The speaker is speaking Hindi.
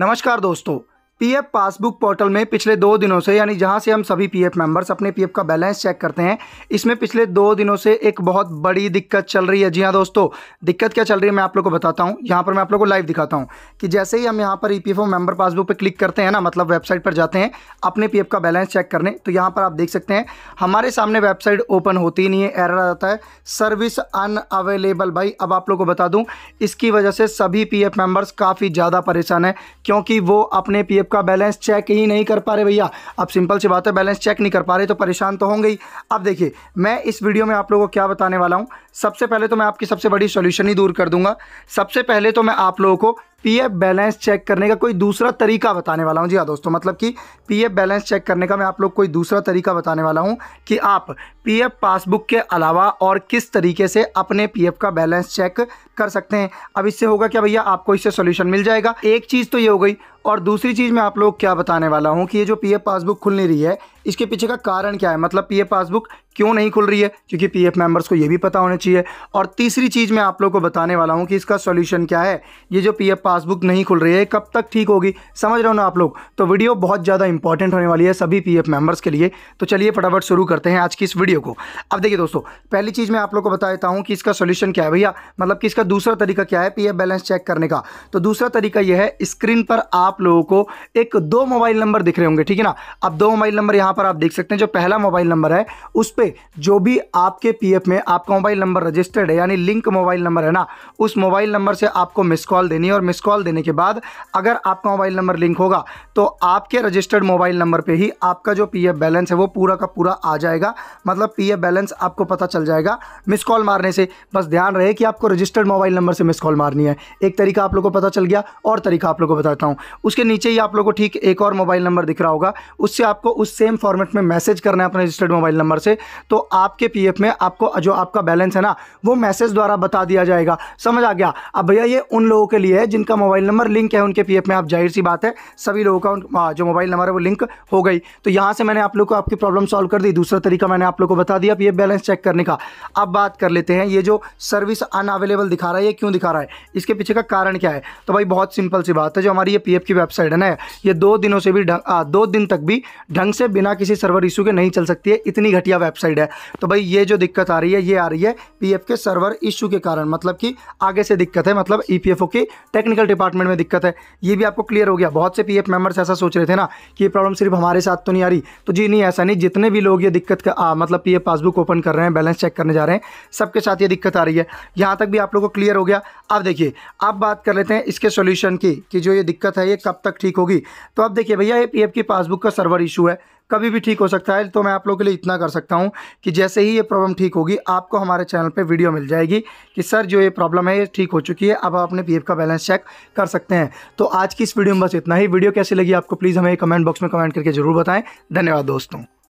नमस्कार दोस्तों पीएफ पासबुक पोर्टल में पिछले दो दिनों से यानी जहां से हम सभी पीएफ मेंबर्स अपने पीएफ का बैलेंस चेक करते हैं इसमें पिछले दो दिनों से एक बहुत बड़ी दिक्कत चल रही है जी हाँ दोस्तों दिक्कत क्या चल रही है मैं आप लोग को बताता हूं यहां पर मैं आप लोग को लाइव दिखाता हूं कि जैसे ही हम यहाँ पर ई मेंबर पासबुक पर क्लिक करते हैं ना मतलब वेबसाइट पर जाते हैं अपने पी का बैलेंस चेक करने तो यहाँ पर आप देख सकते हैं हमारे सामने वेबसाइट ओपन होती ही नहीं है एरर आ जाता है सर्विस अनअवेलेबल भाई अब आप लोग को बता दूँ इसकी वजह से सभी पी मेंबर्स काफ़ी ज़्यादा परेशान है क्योंकि वो अपने पी जेब का बैलेंस चेक ही नहीं कर पा रहे भैया अब सिंपल सी बात है बैलेंस चेक नहीं कर पा रहे तो परेशान तो होंगे ही अब देखिए मैं इस वीडियो में आप लोगों को क्या बताने वाला हूँ सबसे पहले तो मैं आपकी सबसे बड़ी सोल्यूशन ही दूर कर दूंगा सबसे पहले तो मैं आप लोगों को पीएफ बैलेंस चेक करने का कोई दूसरा तरीका बताने वाला हूँ जी हाँ दोस्तों मतलब कि पीएफ बैलेंस चेक करने का मैं आप लोग कोई दूसरा तरीका बताने वाला हूँ कि आप पीएफ पासबुक के अलावा और किस तरीके से अपने पीएफ का बैलेंस चेक कर सकते हैं अब इससे होगा क्या भैया आपको इससे सोल्यूशन मिल जाएगा एक चीज़ तो ये हो गई और दूसरी चीज़ मैं आप लोग क्या बताने वाला हूँ कि ये जो पी पासबुक खुल नहीं रही है इसके पीछे का कारण क्या है मतलब पी पासबुक क्यों नहीं खुल रही है क्योंकि पी एफ को ये भी पता होना चाहिए और तीसरी चीज़ मैं आप लोग को बताने वाला हूँ कि इसका सोल्यूशन क्या है ये जो पी पासबुक नहीं खुल रही है कब तक ठीक होगी समझ रहे हो ना आप लोग तो वीडियो बहुत ज़्यादा इंपॉर्टेंट होने वाली है सभी पी मेम्बर्स के लिए तो चलिए फटाफट शुरू करते हैं आज की इस वीडियो को अब देखिए दोस्तों पहली चीज़ मैं आप लोग को बता देता हूँ कि इसका सोल्यूशन क्या है भैया मतलब कि इसका दूसरा तरीका क्या है पी बैलेंस चेक करने का तो दूसरा तरीका यह है स्क्रीन पर आप लोगों को एक दो मोबाइल नंबर दिख रहे होंगे ठीक है ना अब दो मोबाइल नंबर यहाँ पर आप देख सकते हैं जो पहला मोबाइल नंबर है उस पर जो भी आपके पी में आपका मोबाइल नंबर रजिस्टर्ड है यानी लिंक मोबाइल नंबर है ना उस मोबाइल नंबर से आपको मिस कॉल देनी है और मिस मिस कॉल देने के बाद अगर आपका मोबाइल नंबर लिंक होगा तो आपके रजिस्टर्ड मोबाइल नंबर पर ही आपका जो पी बैलेंस है वो पूरा का पूरा आ जाएगा मतलब पी बैलेंस आपको पता चल जाएगा मिस कॉल मारने से बस ध्यान रहे कि आपको रजिस्टर्ड मोबाइल नंबर से मिस कॉल मारनी है एक तरीका आप लोग को पता चल गया और तरीका आप लोग को बताता हूँ उसके नीचे ही आप लोग को ठीक एक और मोबाइल नंबर दिख रहा होगा उससे आपको उस सेम फॉर्मेट में मैसेज करना है अपने रजिस्टर्ड मोबाइल नंबर से तो आपके पी में आपको जो आपका बैलेंस है ना वो मैसेज द्वारा बता दिया जाएगा समझ आ गया अब भैया ये उन लोगों के लिए है जिनका उनका मोबाइल नंबर लिंक है उनके पीएफ में आप जाहिर सी बात है सभी लोगों का जो मोबाइल नंबर है वो लिंक हो गई तो यहाँ से मैंने आप लोग को आपकी प्रॉब्लम सॉल्व कर दी दूसरा तरीका मैंने आप लोग को बता दिया पी बैलेंस चेक करने का अब बात कर लेते हैं ये जो सर्विस अनअवेलेबल दिखा रहा है ये क्यों दिखा रहा है इसके पीछे का कारण क्या है तो भाई बहुत सिंपल सी बात है जो हमारी ये पी की वेबसाइट है ना ये दो दिनों से भी दो दिन तक भी ढंग से बिना किसी सर्वर इशू के नहीं चल सकती है इतनी घटिया वेबसाइट है तो भाई ये जो दिक्कत आ रही है ये आ रही है पी के सर्वर इशू के कारण मतलब कि आगे से दिक्कत है मतलब ई की टेक्निकल टेक्निकल डिपार्टमेंट में दिक्कत है ये भी आपको क्लियर हो गया बहुत से पीएफ मेंबर्स ऐसा सोच रहे थे ना कि ये प्रॉब्लम सिर्फ हमारे साथ तो नहीं आ रही तो जी नहीं ऐसा नहीं जितने भी लोग ये दिक्कत का आ, मतलब पीएफ पासबुक ओपन कर रहे हैं बैलेंस चेक करने जा रहे हैं सबके साथ ये दिक्कत आ रही है यहाँ तक भी आप लोग को क्लियर हो गया अब देखिए अब बात कर लेते हैं इसके सोल्यूशन की कि जो ये दिक्कत है ये कब तक ठीक होगी तो अब देखिए भैया ये पी की पासबुक का सर्वर इशू है कभी भी ठीक हो सकता है तो मैं आप लोगों के लिए इतना कर सकता हूँ कि जैसे ही ये प्रॉब्लम ठीक होगी आपको हमारे चैनल पर वीडियो मिल जाएगी कि सर जो ये प्रॉब्लम है ये ठीक हो चुकी है अब आप अपने पी का बैलेंस चेक कर सकते हैं तो आज की इस वीडियो में बस इतना ही वीडियो कैसी लगी आपको प्लीज़ हमें कमेंट बॉक्स में कमेंट करके ज़रूर बताएँ धन्यवाद दोस्तों